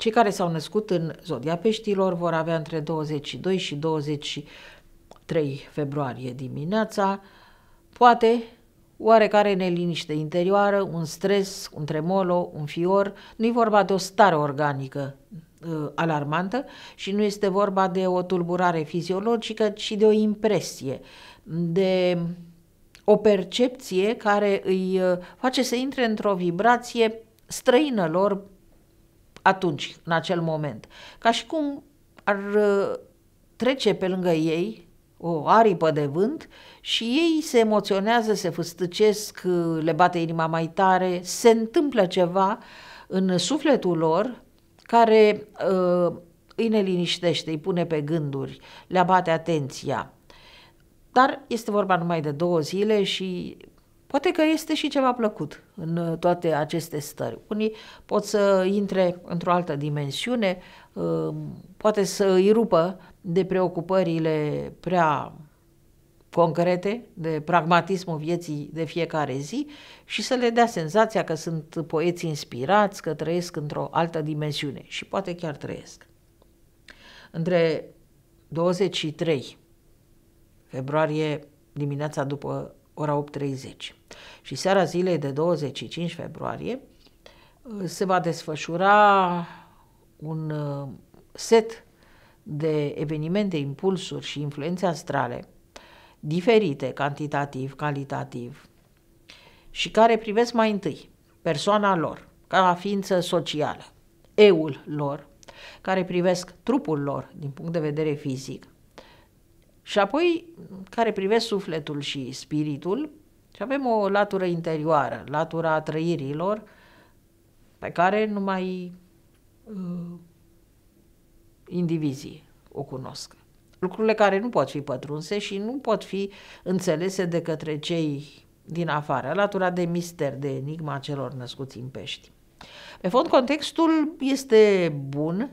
Cei care s-au născut în zodia peștilor vor avea între 22 și 23 februarie dimineața, poate oarecare neliniște interioară, un stres, un tremolo, un fior. nu e vorba de o stare organică uh, alarmantă și nu este vorba de o tulburare fiziologică, ci de o impresie, de o percepție care îi ă, face să intre într-o vibrație străină lor atunci, în acel moment. Ca și cum ar uh, trece pe lângă ei o aripă de vânt și ei se emoționează, se fâstăcesc, uh, le bate inima mai tare, se întâmplă ceva în sufletul lor care uh, îi neliniștește, îi pune pe gânduri, le abate atenția. Dar este vorba numai de două zile și Poate că este și ceva plăcut în uh, toate aceste stări. Unii pot să intre într-o altă dimensiune, uh, poate să îi rupă de preocupările prea concrete, de pragmatismul vieții de fiecare zi și să le dea senzația că sunt poeți inspirați, că trăiesc într-o altă dimensiune și poate chiar trăiesc. Între 23 februarie dimineața după ora 8.30 și seara zilei de 25 februarie uh, se va desfășura un uh, set de evenimente, impulsuri și influențe astrale diferite cantitativ, calitativ și care privesc mai întâi persoana lor ca ființă socială, eul lor, care privesc trupul lor din punct de vedere fizic și apoi care privesc sufletul și spiritul și avem o latură interioară, latura a trăirilor, pe care numai uh, indivizii o cunosc. Lucrurile care nu pot fi pătrunse și nu pot fi înțelese de către cei din afară, latura de mister, de enigma celor născuți în pești. Pe fond, contextul este bun,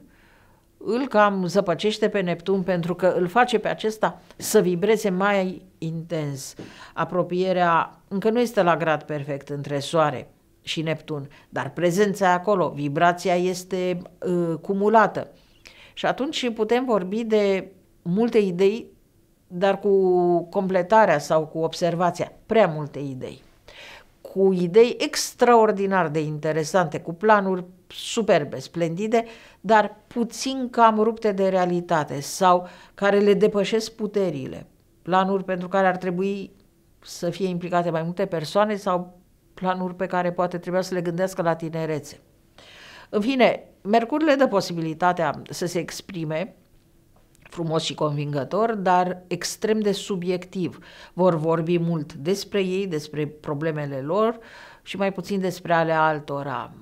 îl cam zăpăcește pe Neptun pentru că îl face pe acesta să vibreze mai intens. Apropierea încă nu este la grad perfect între Soare și Neptun, dar prezența acolo, vibrația este uh, cumulată. Și atunci putem vorbi de multe idei, dar cu completarea sau cu observația, prea multe idei. Cu idei extraordinar de interesante, cu planuri superbe, splendide, dar puțin cam rupte de realitate sau care le depășesc puterile planuri pentru care ar trebui să fie implicate mai multe persoane sau planuri pe care poate trebuia să le gândească la tinerețe. În fine, Mercur le dă posibilitatea să se exprime frumos și convingător, dar extrem de subiectiv. Vor vorbi mult despre ei, despre problemele lor și mai puțin despre ale altora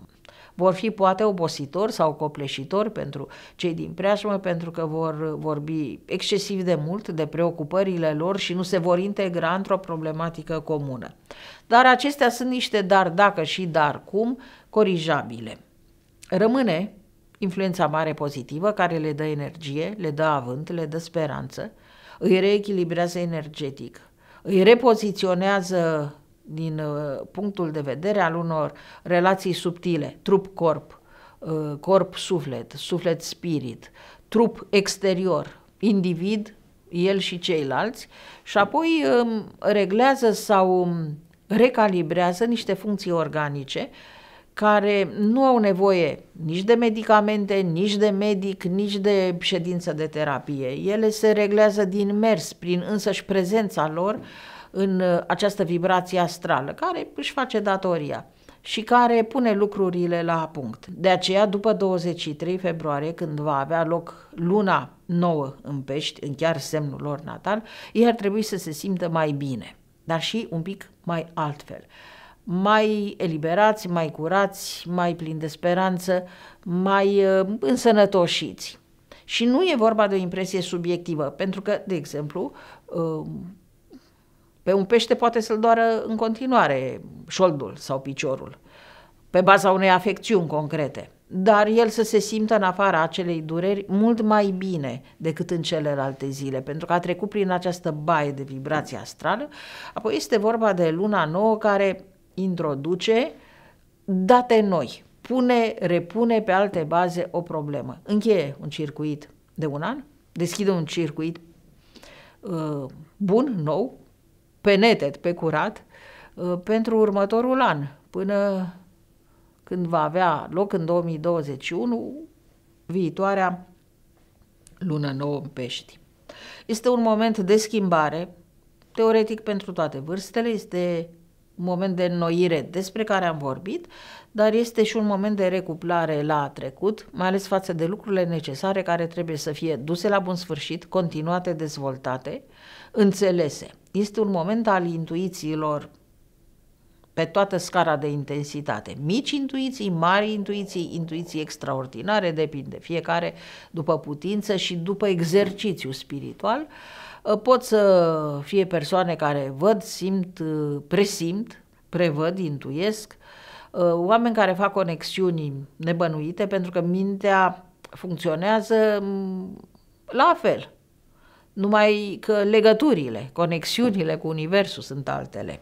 vor fi poate obositori sau copleșitori pentru cei din preajmă, pentru că vor vorbi excesiv de mult de preocupările lor și nu se vor integra într-o problematică comună. Dar acestea sunt niște dar dacă și dar cum corijabile. Rămâne influența mare pozitivă care le dă energie, le dă avânt, le dă speranță, îi reechilibrează energetic, îi repoziționează din uh, punctul de vedere al unor relații subtile, trup-corp, corp-suflet, uh, suflet-spirit, trup-exterior, individ, el și ceilalți, și apoi um, reglează sau um, recalibrează niște funcții organice care nu au nevoie nici de medicamente, nici de medic, nici de ședință de terapie. Ele se reglează din mers, prin însăși prezența lor, uh, în uh, această vibrație astrală, care își face datoria și care pune lucrurile la punct. De aceea, după 23 februarie, când va avea loc luna nouă în pești, în chiar semnul lor natal, ei ar trebui să se simtă mai bine, dar și un pic mai altfel. Mai eliberați, mai curați, mai plini de speranță, mai uh, însănătoșiți. Și nu e vorba de o impresie subiectivă, pentru că, de exemplu, uh, pe un pește poate să-l doară în continuare șoldul sau piciorul, pe baza unei afecțiuni concrete. Dar el să se simtă în afara acelei dureri mult mai bine decât în celelalte zile, pentru că a trecut prin această baie de vibrație astrală. Apoi este vorba de luna nouă care introduce date noi, pune, repune pe alte baze o problemă. Încheie un circuit de un an, deschide un circuit uh, bun, nou, pe netet, pe curat, uh, pentru următorul an, până când va avea loc în 2021 viitoarea lună nouă în pești. Este un moment de schimbare, teoretic pentru toate vârstele, este un moment de înnoire despre care am vorbit, dar este și un moment de recuplare la trecut, mai ales față de lucrurile necesare care trebuie să fie duse la bun sfârșit, continuate, dezvoltate, înțelese. Este un moment al intuițiilor pe toată scara de intensitate. Mici intuiții, mari intuiții, intuiții extraordinare, depinde fiecare după putință și după exercițiu spiritual. Uh, Ă, pot să fie persoane care văd, simt, ă, presimt, prevăd, intuiesc, ă, oameni care fac conexiuni nebănuite pentru că mintea funcționează la fel, numai că legăturile, conexiunile cu Universul sunt altele.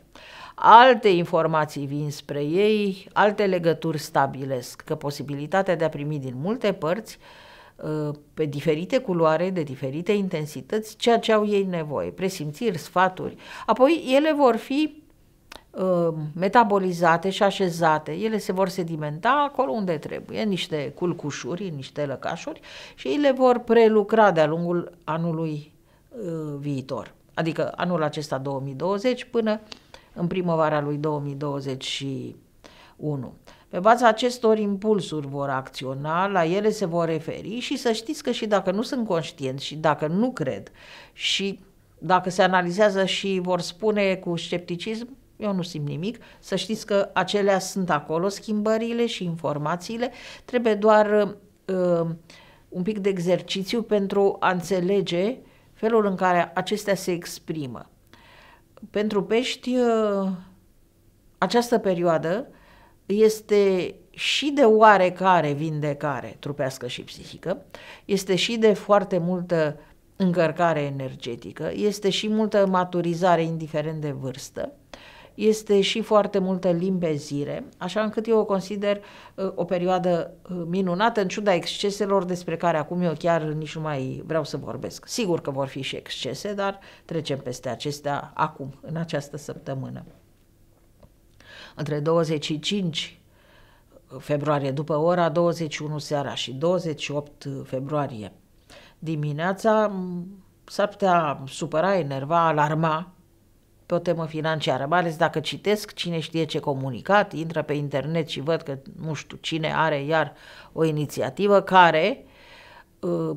Alte informații vin spre ei, alte legături stabilesc, că posibilitatea de a primi din multe părți uh, Uh, pe diferite culoare, de diferite intensități, ceea ce au ei nevoie, presimțiri, sfaturi. Apoi ele vor fi uh, metabolizate și așezate, ele se vor sedimenta acolo unde trebuie, în niște culcușuri, în niște lăcașuri și ei le vor prelucra de-a lungul anului uh, viitor, adică anul acesta 2020 până în primăvara lui 2021. Pe baza acestor impulsuri vor acționa, la ele se vor referi și să știți că și dacă nu sunt conștient și dacă nu cred și dacă se analizează și vor spune cu scepticism, eu nu simt nimic, să știți că acelea sunt acolo, schimbările și informațiile, trebuie doar uh, un pic de exercițiu pentru a înțelege felul în care acestea se exprimă. Pentru pești, uh, această perioadă este și de oarecare vindecare trupească și psihică, este și de foarte multă încărcare energetică, este și multă maturizare indiferent de vârstă, este și foarte multă limbezire, așa încât eu o consider uh, o perioadă uh, minunată, în ciuda exceselor despre care acum eu chiar nici nu mai vreau să vorbesc. Sigur că vor fi și excese, dar trecem peste acestea acum, în această săptămână între 25 februarie după ora 21 seara și 28 februarie dimineața s-ar putea supăra, enerva, alarma pe o temă financiară, mai ales dacă citesc cine știe ce comunicat, intră pe internet și văd că nu știu cine are iar o inițiativă care uh,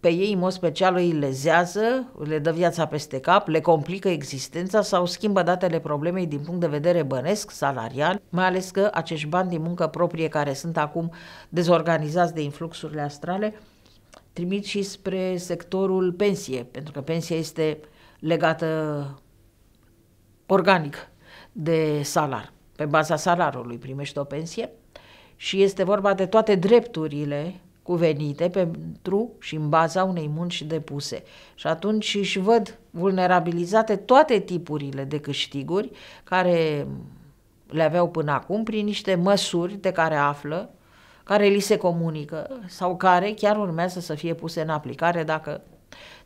pe ei în mod special îi lezează, le dă viața peste cap, le complică existența sau schimbă datele problemei din punct de vedere bănesc, salarial, mai ales că acești bani din muncă proprie care sunt acum dezorganizați de influxurile astrale, trimit și spre sectorul pensie, pentru că pensia este legată organic de salar. Pe baza salarului primești o pensie și este vorba de toate drepturile cuvenite pentru și în baza unei munci depuse. Și atunci își văd vulnerabilizate toate tipurile de câștiguri care le aveau până acum prin niște măsuri de care află, care li se comunică sau care chiar urmează să fie puse în aplicare dacă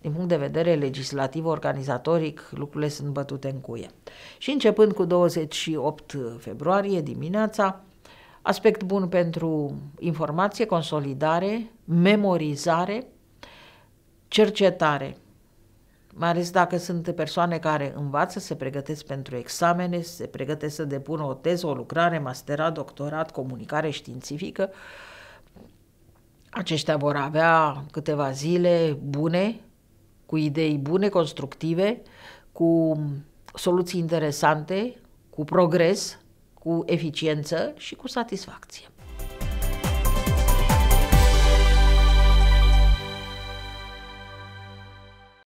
din punct de vedere legislativ, organizatoric, lucrurile sunt bătute în cuie. Și începând cu 28 februarie dimineața, Aspect bun pentru informație, consolidare, memorizare, cercetare. Mai ales dacă sunt persoane care învață, se pregătesc pentru examene, se pregătesc să depună o teză, o lucrare, masterat, doctorat, comunicare științifică, aceștia vor avea câteva zile bune, cu idei bune, constructive, cu soluții interesante, cu progres cu eficiență și cu satisfacție.